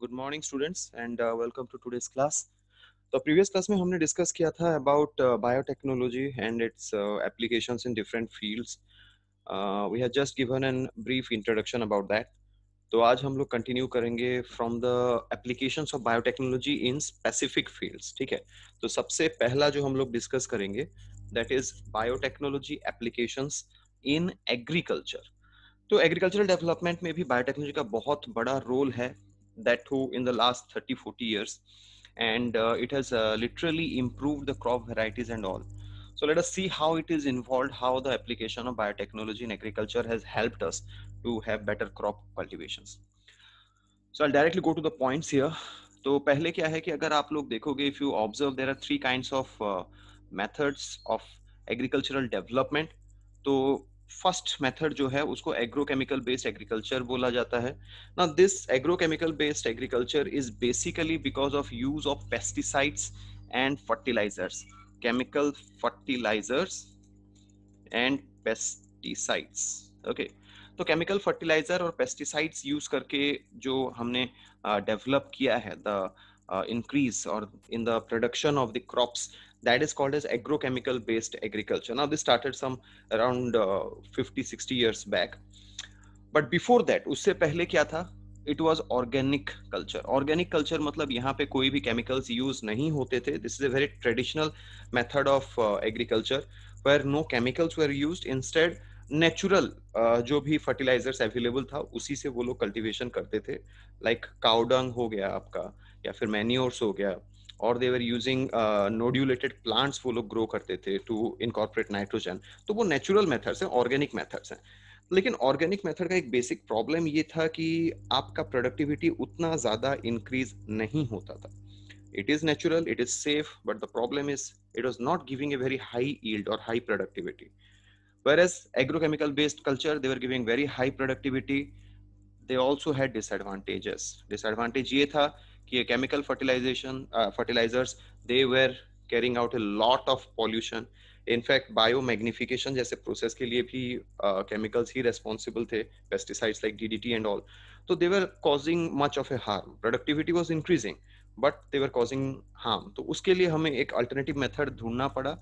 Good morning students and welcome to today's class तो previous class में हमने discuss किया था about biotechnology and its application in different fields we have just given an brief introduction about that तो आज हम लोग continue करेंगे from the application of biotechnology in specific fields ठीक है तो सबसे पहला जो हम लोग डिस्कस करेंगे that is biotechnology application in agriculture तो एग्रीकल्चरल डेवलपमेंट में भी बायोटेक्नोलॉजी का बहुत बड़ा रोल है that too in the last 30 40 years and uh, it has uh, literally improved the crop varieties and all so let us see how it is involved how the application of biotechnology in agriculture has helped us to have better crop cultivations so i'll directly go to the points here तो पहले क्या है कि अगर आप लोग देखोगे if you observe there are three kind of methods of agricultural development तो फर्स्ट मेथड जो है उसको एग्रोकेमिकल बेस्ड एग्रीकल्चर बोला जाता है ना this agrochemical based agriculture is basically because of use of pesticides and fertilizers chemical fertilizers and pesticides okay तो chemical fertilizer और पेस्टिसाइड्स यूज करके जो हमने डेवलप uh, किया है द इंक्रीज uh, और in the production of the crops that is called as agrochemical based agriculture now this started some around uh, 50 60 years back but before that उससे पहले क्या था it was organic culture organic culture मतलब यहाँ पे कोई भी केमिकल्स यूज नहीं होते थे this is a very traditional method of agriculture where no chemicals were used instead natural जो भी फर्टिलाइजर्स अवेलेबल था उसी से वो लोग कल्टिवेशन करते थे लाइक like काउडंग हो गया आपका या फिर मैन्योर्स हो गया और दे देवर यूजिंग नोड्यूलेटेड प्लांट्स वो लोग ग्रो करते थे टू इनकॉर्पोरेट नाइट्रोजन तो वो नेचुरल मेथड्स हैं ऑर्गेनिक मेथड्स हैं लेकिन ऑर्गेनिक मेथड का एक बेसिक प्रॉब्लम ये था कि आपका प्रोडक्टिविटी उतना ज्यादा इंक्रीज नहीं होता था it is natural it is safe but the problem is it was not giving a very high yield और high productivity whereas agrochemical based culture they are giving very high productivity they also had disadvantages disadvantage ये था ये chemical fertilization fertilizers they were carrying out a lot of pollution in fact biomagnification जैसे process के लिए भी chemicals uh, ही responsible थे pesticides like DDT and all तो they were causing much of a harm productivity was increasing but they were causing harm तो उसके लिए हमें एक अल्टरनेटिव मेथड ढूंढना पड़ा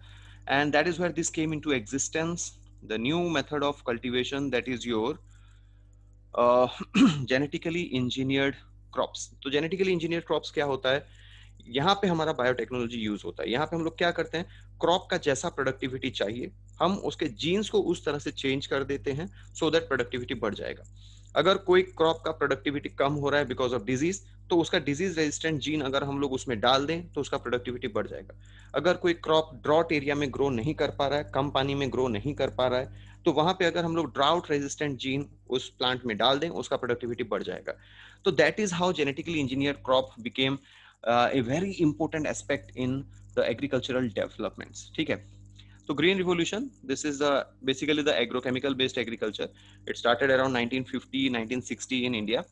and that is where this came into existence the new method of cultivation that is your genetically engineered crops तो genetically engineer crops क्या होता है यहाँ पे हमारा बायोटेक्नोलॉजी यूज होता है यहाँ पे हम लोग क्या करते हैं क्रॉप का जैसा प्रोडक्टिविटी चाहिए हम उसके जीन्स को उस तरह से चेंज कर देते हैं सो दैट प्रोडक्टिविटी बढ़ जाएगा अगर कोई क्रॉप का प्रोडक्टिविटी कम हो रहा है बिकॉज ऑफ डिजीज तो उसका डिजीज रेजिस्टेंट जीन अगर हम लोग उसमें डाल दें तो उसका प्रोडक्टिविटी बढ़ जाएगा अगर कोई क्रॉप ड्रॉट एरिया में ग्रो नहीं कर पा रहा है कम पानी में ग्रो नहीं कर पा रहा है तो वहां पे अगर हम लोग ड्राउट रेजिस्टेंट जीन उस प्लांट में डाल दें उसका प्रोडक्टिविटी बढ़ जाएगा तो that is how genetically engineer crop became a very important aspect in the agricultural developments ठीक है So green revolution, this is the basically the agrochemical based agriculture. It started around 1950, 1960 in India.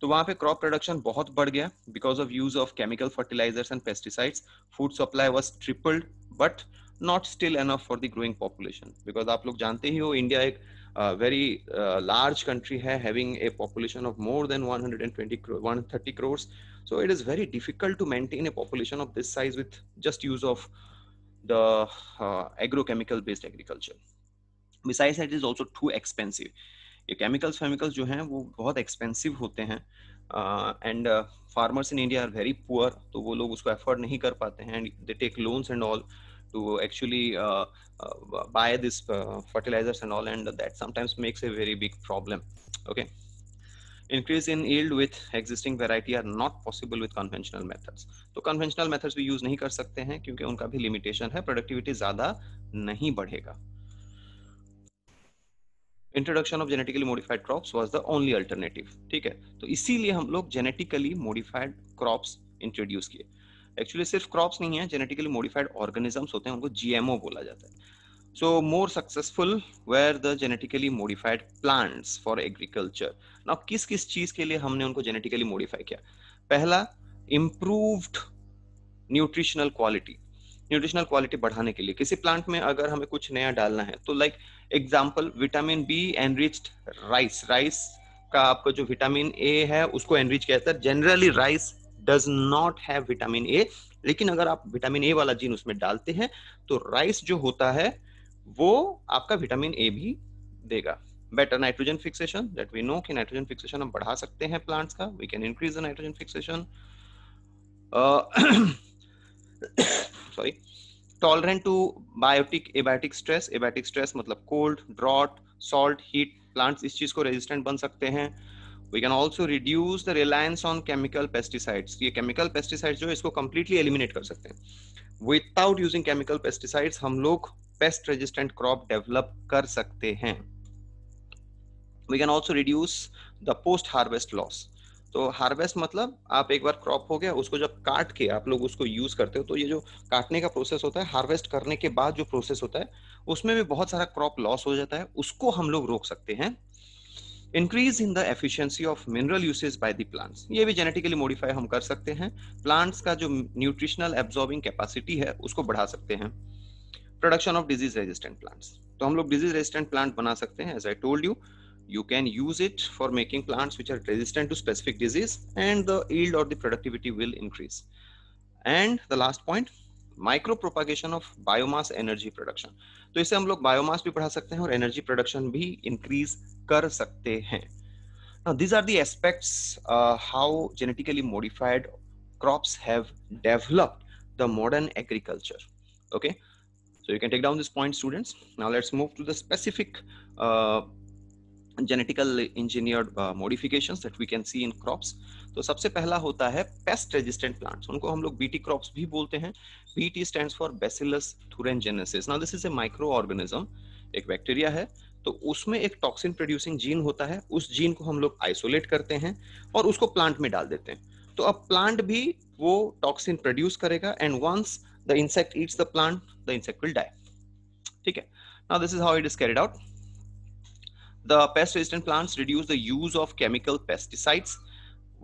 तो वहां पे crop production बहुत बढ़ गया because of use of chemical fertilizers and pesticides food supply was tripled but not still enough for the growing population because आप लोग जानते ही हो इंडिया एक वेरी लार्ज कंट्री है having a population of more than 120 130 crore so it is very difficult to maintain a population of this size with just use of the agrochemical based agriculture. Besides that, it is also too expensive. ये chemicals chemicals जो हैं वो बहुत expensive होते हैं and farmers in India are very poor तो वो लोग उसको अफोर्ड नहीं कर पाते हैं and they take loans and all to actually uh, uh, buy this uh, fertilizers and all and that sometimes makes a very big problem okay increase in yield with existing variety are not possible with conventional methods तो conventional methods भी use नहीं कर सकते हैं क्योंकि उनका भी limitation है productivity ज्यादा नहीं बढ़ेगा introduction of genetically modified crops was the only alternative ठीक है तो इसीलिए हम लोग जेनेटिकली मॉडिफाइड क्रॉप्स इंट्रोड्यूस किए एक्चुअली सिर्फ क्रॉप्स नहीं है जेनेटिकली मॉडिफाइड ऑर्गेनिजम्स होते हैं उनको जीएमओ बोला जाता है so more successful were the genetically modified plants for agriculture now किस किस चीज के लिए हमने उनको genetically modify किया पहला improved nutritional quality nutritional quality बढ़ाने के लिए किसी प्लांट में अगर हमें कुछ नया डालना है तो like example vitamin B enriched rice rice का आपका जो विटामिन ए है उसको एनरिच कहता है generally rice does not have vitamin A लेकिन अगर आप विटामिन ए वाला जीन उसमें डालते हैं तो राइस जो होता है वो आपका विटामिन ए भी देगा better nitrogen fixation that we know कि नाइट्रोजन फिक्सेशन हम बढ़ा सकते हैं प्लांट्स का we can increase the nitrogen fixation sorry tolerant to biotic abiotic stress abiotic stress मतलब cold drought salt heat plants इस चीज को रेजिस्टेंट बन सकते हैं we can also reduce the reliance on chemical pesticides ये केमिकल पेस्टिसाइड्स जो है इसको कम्प्लीटली एलिमिनेट कर सकते हैं विदाउट यूजिंग केमिकल पेस्टिसाइड्स हम लोग पेस्ट रेजिस्टेंट क्रॉप डेवलप कर सकते हैं we can also reduce the post harvest loss तो हार्वेस्ट मतलब आप एक बार क्रॉप हो गया उसको जब काट के आप लोग उसको यूज करते हो तो ये जो काटने का प्रोसेस होता है हार्वेस्ट करने के बाद जो प्रोसेस होता है उसमें भी बहुत सारा क्रॉप लॉस हो जाता है उसको हम लोग रोक सकते हैं increase in the efficiency of mineral usage by the plants ये भी जेनेटिकली मॉडिफाई हम कर सकते हैं प्लांट्स का जो न्यूट्रिशनल एब्जॉर्बिंग कैपेसिटी है उसको बढ़ा सकते हैं production of disease resistant plants तो हम लोग डिजीज रेजिस्टेंट प्लांट बना सकते हैं as I told you you can use it for making plants which are resistant to specific disease and the yield और the productivity will increase and the last point micropropagation of biomass energy production तो इसे हम लोग biomass भी बढ़ा सकते हैं और एनर्जी प्रोडक्शन भी इंक्रीज कर सकते हैं these are the aspects how genetically modified crop have developed the modern agriculture okay okay? So you can take down this point, students. Now let's move to the specific uh, genetical engineered uh, modifications that we can see in crops तो सबसे पहला होता है pest resistant plants उनको हम लोग BT crops भी बोलते हैं BT stands for Bacillus thuringiensis now this is a microorganism एक बैक्टीरिया है तो उसमें एक टॉक्सिन प्रोड्यूसिंग जीन होता है उस जीन को हम लोग आइसोलेट करते हैं और उसको प्लांट में डाल देते हैं तो अब प्लांट भी वो टॉक्सिन प्रोड्यूस करेगा and once the insect eats the plant the insect will die okay now this is how it is carried out the pest resistant plants reduce the use of chemical pesticides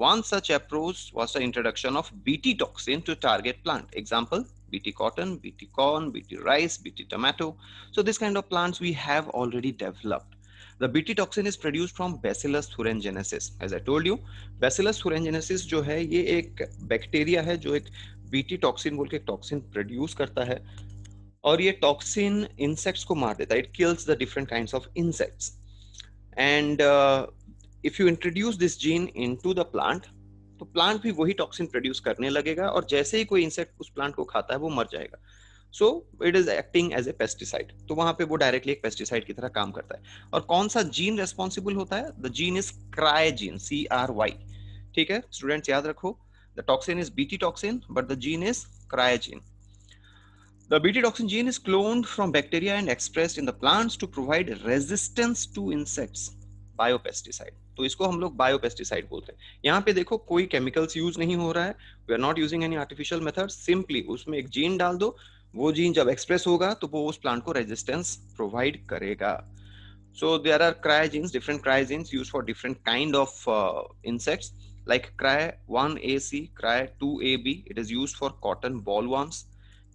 one such approach was the introduction of bt toxin to target plant example bt cotton bt corn bt rice bt tomato so this kind of plants we have already developed the BT toxin is produced from Bacillus thuringiensis. As I told you, Bacillus thuringiensis जो है ये एक bacteria है जो एक BT toxin बोल के toxin produce करता है और ये टॉक्सिन इंसेक्ट्स को मार देता है it kills the different kind of insects and if you introduce this gene into the plant तो प्लांट भी वही टॉक्सिन प्रोड्यूस करने लगेगा और जैसे ही कोई इंसेक्ट उस प्लांट को खाता है वो मर जाएगा so it is acting as a pesticide तो वहां पे वो डायरेक्टली एक पेस्टिसाइड की तरह काम करता है और कौन सा जीन रेस्पॉन्सिबल होता है the gene is cry gene C R Y ठीक है स्टूडेंट्स याद रखो the toxin is bt toxin but the gene is cryogen the bt toxin gene is cloned from bacteria and expressed in the plants to provide resistance to insects biopesticide तो इसको हम लोग biopesticide बोलते हैं यहाँ पे देखो कोई केमिकल्स यूज नहीं हो रहा है we are not using any artificial method simply उसमें एक जीन डाल दो वो जीन जब एक्सप्रेस होगा तो वो उस प्लांट को रेजिस्टेंस प्रोवाइड करेगा so there are cry genes different cry genes use for different kind of insects like cry 1ac cry 2ab it is used for cotton ball worms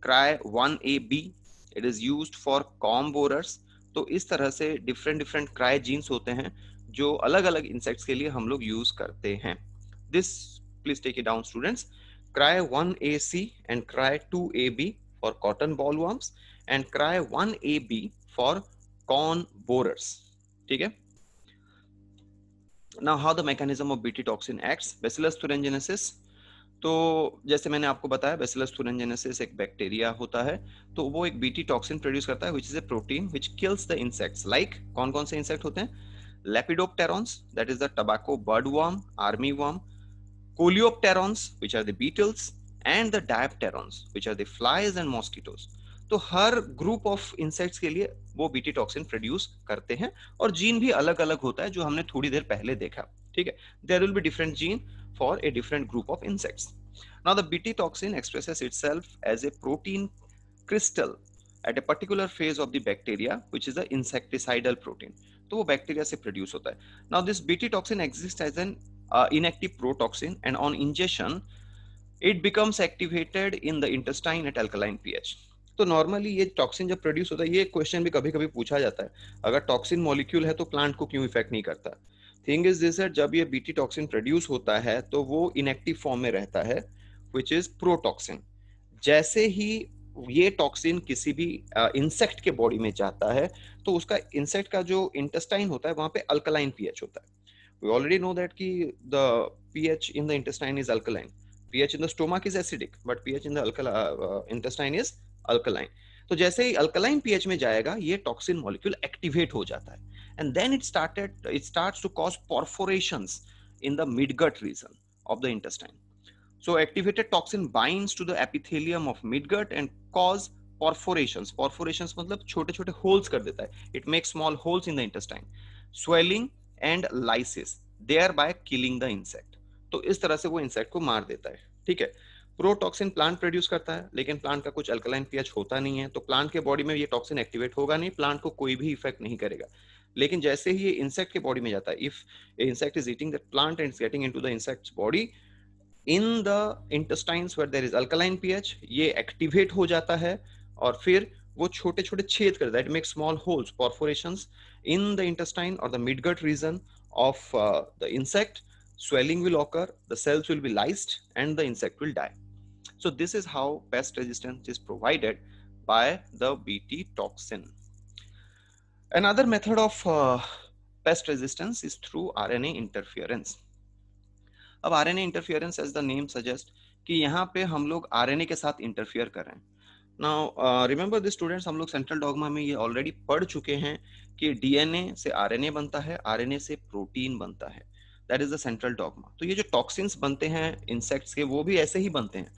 cry 1ab it is used for comb borers तो इस तरह से different different cry jeans होते हैं जो अलग अलग insects के लिए हम लोग यूज करते हैं this please take it down students cry 1ac and cry 2ab for cotton ballworms and cry 1ab for corn borers ठीक है now how the mechanism of BT toxin acts Bacillus thuringiensis तो जैसे मैंने आपको बताया bacillus थुरेंजेनेसिस एक bacteria होता है तो वो एक बीटी टॉक्सिन प्रोड्यूस करता है which is a protein which kills the insects like कौन-कौन से इंसेक्ट होते हैं lepidopterans that is the tobacco bird worm army worm coleopterans which are the beetles and the dipterans which are the flies and mosquitoes तो हर group of insects के लिए वो BT toxin produce करते हैं और जीन भी अलग अलग होता है जो हमने थोड़ी देर पहले देखा ठीक है there will be different gene for a different group of insects the BT toxin express itself as a protein crystal at a particular phase of the bacteria which is a insecticidal protein तो वो bacteria से produce होता है now this BT toxin exist as an inactive protoxin and on injection it becomes activated in the intestine at alkaline pH तो normally ये toxin जब produce होता है ये क्वेश्चन भी कभी कभी पूछा जाता है अगर टॉक्सिन मॉलिक्यूल है तो प्लांट को क्यों इफेक्ट नहीं करता थिंग इज दिस जब ये बीटी टॉक्सिन प्रोड्यूस होता है तो वो इनएक्टिव फॉर्म में रहता है विच इज प्रोटॉक्सिन जैसे ही ये टॉक्सिन किसी भी इंसेक्ट के बॉडी में जाता है तो उसका इंसेक्ट का जो इंटेस्टाइन होता है वहां पे अल्कलाइन पीएच होता है वी ऑलरेडी नो दैट कि the pH in the intestine is alkaline pH in the stomach is acidic but pH in the intestine is alkaline तो जैसे ही अल्कलाइन पीएच में जाएगा ये टॉक्सिन मॉलिक्यूल एक्टिवेट हो जाता है and then it started it starts to cause perforation in the midgut region of the intestine so activated toxin bind to the epithelium of midgut and cause perforation perforation मतलब छोटे छोटे holes कर देता है it make small holes in the intestine swelling and lysis thereby killing the insect तो इस तरह से वो इंसेक्ट को मार देता है ठीक है प्रोटॉक्सिन प्लांट प्रोड्यूस करता है लेकिन प्लांट का कुछ अल्कलाइन पीएच होता नहीं है तो प्लांट के बॉडी में ये टॉक्सिन एक्टिवेट होगा नहीं प्लांट को कोई भी इफेक्ट नहीं करेगा लेकिन जैसे ही ये इंसेक्ट के बॉडी में जाता है if insect is eating the plant and getting to the insect body in the intestine where there is alkaline pH ये एक्टिवेट हो जाता है और फिर वो छोटे छोटे छेद कर that make small holes perforations in the intestine और the midgut region of the insect swelling will occur, the cells will be lysed, and the insect will die. So, this is how pest resistance is provided by the Bt toxin. Another method of uh, pest resistance is through RNA interference. अब R N interference as the name suggest कि यहाँ पे हम लोग are के साथ interfere कर रहे हैं ना रिमेंबर दिस स्टूडेंट्स हम लोग सेंट्रल डॉगमा में ये ऑलरेडी पढ़ चुके हैं कि डीएनए से आरएनए बनता है आरएनए से प्रोटीन बनता है that is the central dogma तो ये जो टॉक्सिन्स बनते हैं इंसेक्ट्स के वो भी ऐसे ही बनते हैं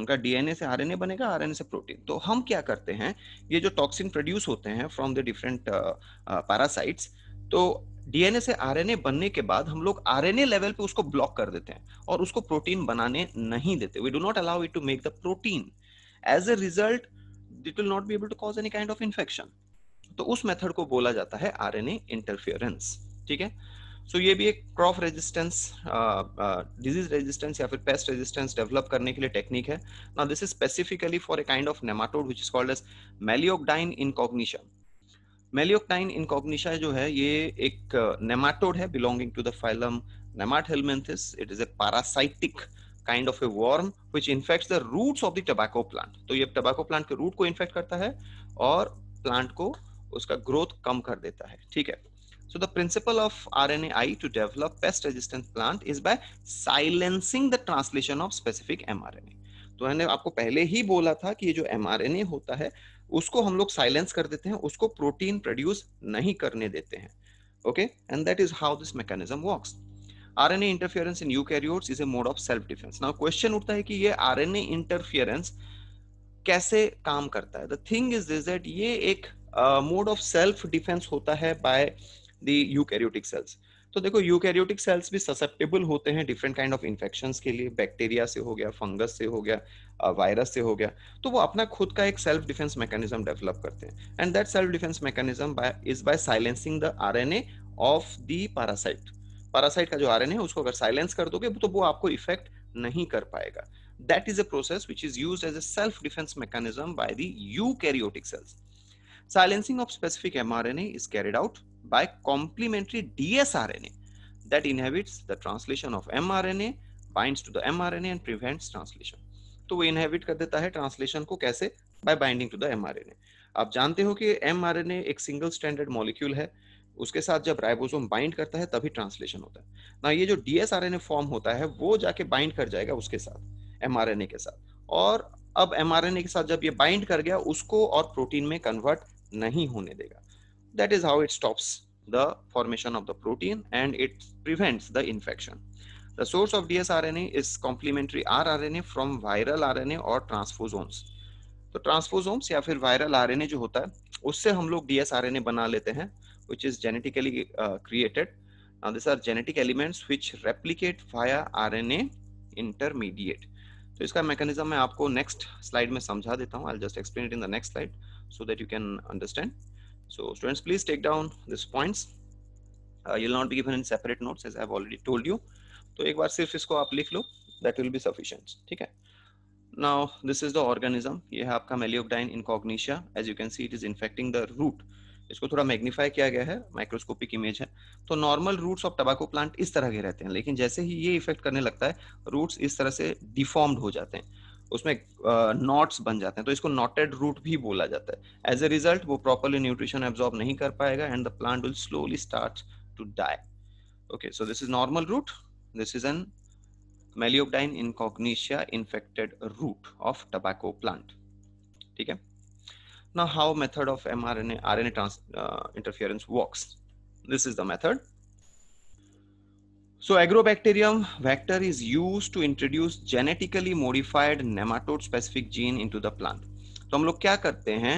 उनका डीएनए से आरएनए बनेगा आरएनए से प्रोटीन तो हम क्या करते हैं ये जो टॉक्सिन प्रोड्यूस होते हैं फ्रॉम द डिफरेंट पैरासाइट्स तो डीएनए से आरएनए बनने के बाद हम लोग आरएनए लेवल पे उसको ब्लॉक कर देते हैं और उसको प्रोटीन बनाने नहीं देते we do not allow it to make the protein as a result it will not be able to cause any kind of infection तो उस मेथड को बोला जाता है आरएनए इंटरफियरेंस ठीक है सो ये भी एक क्रॉप रेजिस्टेंस डिजीज रेजिस्टेंस या फिर पेस्ट रेजिस्टेंस डेवलप करने के लिए टेक्निक है ना this is specifically for a kind of nematode which is called as meloidogyne incognita meloidogyne incognita जो है ये एक नेमाटोड uh, है belonging to the phylum nemathelminthes it is a parasitic kind of a worm which infect the roots of the tobacco plant तो ये tobacco plant के root को infect करता है और प्लांट को उसका ग्रोथ कम कर देता है ठीक है So the principle of RNAi to develop pest resistant plant is by silencing the translation of specific mRNA. तो मैंने आपको पहले ही बोला था कि ये जो mRNA होता है उसको हम लोग साइलेंस कर देते हैं उसको प्रोटीन प्रोड्यूस नहीं करने देते हैं okay and that is how this mechanism works RNA interference in eukaryotes is a mode of self defence now question उठता है कि ये आरएनए इंटरफेरेंस कैसे काम करता है the thing is this that ये एक मोड ऑफ सेल्फ डिफेंस होता है बाय दी यूकैरियोटिक सेल्स तो देखो यूकैरियोटिक सेल्स भी ससेप्टेबल होते हैं डिफरेंट काइंड ऑफ इन्फेक्शन के लिए बैक्टीरिया से हो गया फंगस से हो गया वायरस से हो गया तो वो अपना खुद का एक सेल्फ डिफेंस मैकेनिज्म डेवलप करते हैं and that self defence mechanism is by silencing the RNA of the parasite parasite का जो आरएनए है उसको अगर साइलेंस कर दोगे तो वो आपको इफेक्ट नहीं कर पाएगा that is a process which is use as a self defence mechanism by the eukaryotic cells silencing of specific mRNA is carried out by complementary dsRNA that inhibits the translation of mRNA, binds to the mRNA and prevents translation. to we inhibit kar deta hai translation ko kaise by binding to the mrna aap jante ho ki mrna ek single stranded molecule hai उसके साथ जब ribosome bind करता है तभी translation होता है ना ये जो डीएसआरएनए फॉर्म होता है वो जाके बाइंड कर जाएगा उसके साथ एमआरएनए के साथ और अब एमआरएनए के साथ जब ये बाइंड कर गया उसको और प्रोटीन में कन्वर्ट नहीं होने देगा that is how it stops the formation of the protein and it prevents the infection. The source of dsRNA is complementary rRNA from viral RNA और transposomes. तो transposomes या फिर viral RNA जो होता है उससे हम लोग dsRNA बना लेते हैं which is genetically uh, created. Now these are genetic elements which replicate via RNA intermediate. तो इसका मैकेनिज्म मैं आपको नेक्स्ट स्लाइड में समझा देता हूँ I just explain it in the next slide so that you can understand So students, please take down these points. Uh, you will not be given in separate notes as I have already told you. तो एक बार सिर्फ इसको आप लिख लो that will be sufficient ठीक है now this is the organism ये है आपका meloidogyne incognita as you can see it is infecting the root इसको थोड़ा मैग्नीफाई किया गया है माइक्रोस्कोपिक इमेज है तो normal roots of tobacco plant इस तरह के रहते हैं लेकिन जैसे ही ये इफेक्ट करने लगता है रूट्स इस तरह से डिफॉर्म्ड हो जाते हैं उसमें नॉट्स बन जाते हैं तो इसको नॉटेड रूट भी बोला जाता है एज ए रिजल्ट वो प्रॉपरली न्यूट्रिशन एब्जॉर्ब नहीं कर पाएगा and the plant will slowly start to die okay so this is normal root this is an meloidogyne incognita infected root of tobacco plant ठीक है ना how method of M R N A R N A trans interference works this is the method So agrobacterium vector is used to introduce genetically modified nematode specific gene into the plant. तो हम लोग क्या करते हैं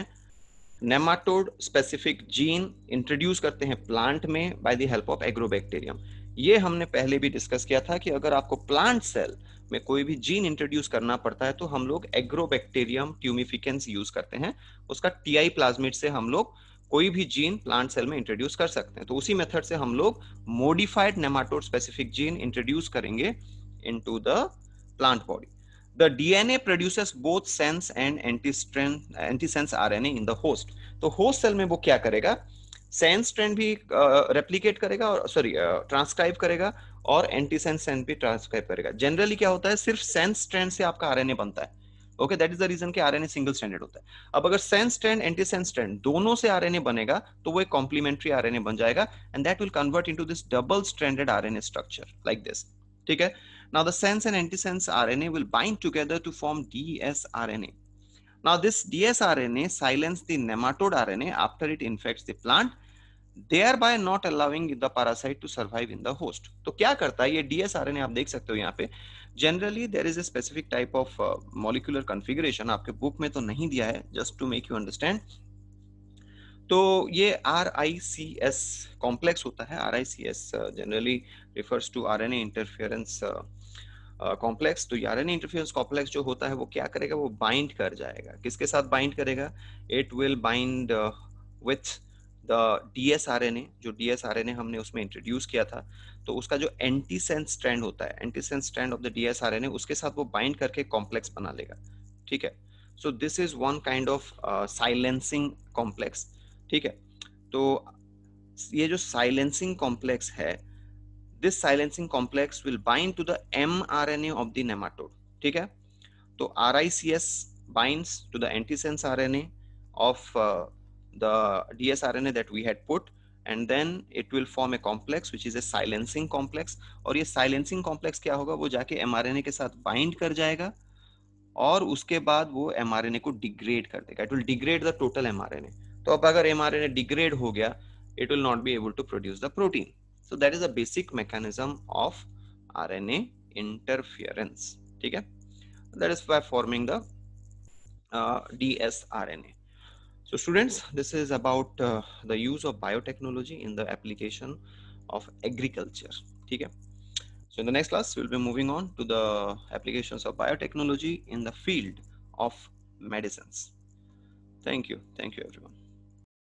nematode specific gene introduce करते हैं plant में by the help of agrobacterium ये हमने पहले भी डिस्कस किया था कि अगर आपको प्लांट सेल में कोई भी जीन इंट्रोड्यूस करना पड़ता है तो हम लोग एग्रोबैक्टीरियम ट्यूमिफिकेंस यूज करते हैं उसका टीआई प्लाज्मिड से हम लोग कोई भी जीन प्लांट सेल में इंट्रोड्यूस कर सकते हैं तो उसी मेथड से हम लोग modified nematode specific gene introduce करेंगे into the plant body both sense and anti sense R N A in the host तो होस्ट सेल में वो क्या करेगा सेंस strand भी रेप्लीकेट uh, करेगा और सॉरी ट्रांसक्राइब uh, करेगा और एंटीसेंस सेंस भी ट्रांसक्राइब करेगा जनरली क्या होता है सिर्फ सेंस स्ट्रैंड से आपका आरएनए बनता है okay that is the reason के आरएनए सिंगल स्टैंडर्ड होता है अब अगर sense strand anti sense strand दोनों से आरएनए बनेगा तो वो एक कॉम्प्लीमेंट्री आरएनए बन जाएगा and that will convert into this double stranded RNA structure like this ठीक है now the sense and anti sense RNA will bind together to form dsRNA Now this dsRNA silence the nematode RNA after it infects the plant thereby not allowing the parasite to survive in the host. तो क्या करता है ये डीएसआरएनए आप देख सकते हो यहाँ पे generally there is a specific type of uh, molecular configuration आपके book में तो नहीं दिया है just to make you understand. तो ये R I C S complex होता है R I C S generally refers to R N A interference complex तो आर एन इंटरफियरेंस कॉम्प्लेक्स जो होता है वो क्या करेगा वो बाइंड कर जाएगा किसके साथ बाइंड करेगा it will bind with the D S R N A जो D S R N A हमने उसमें इंट्रोड्यूस किया था तो उसका जो एंटी सेंस स्ट्रैंड होता है anti sense strand of the D S R N A उसके साथ वो बाइंड करके कॉम्प्लेक्स बना लेगा ठीक है so this is one kind of silencing complex ठीक है तो ये जो साइलेंसिंग कॉम्प्लेक्स है this silencing complex will bind to the M R N A of the nematode ठीक है तो R I C S bind binds to the R N A of the dsRNA that we had put and then it will form a complex which is a silencing complex और ये silencing complex क्या होगा वो जाके mRNA के साथ bind कर जाएगा और उसके बाद वो एमआरएनए को डिग्रेड कर देगा it will degrade the total mRNA तो अब अगर एमआरएनए डिग्रेड हो गया it will not be able to produce the protein so that is a basic mechanism of RNA interference ठीक है that is by forming the D S R N A So students, this is about uh, the use of biotechnology in the application of agriculture. Okay. So in the next class, we'll be moving on to the applications of biotechnology in the field of medicines. Thank you. Thank you, everyone.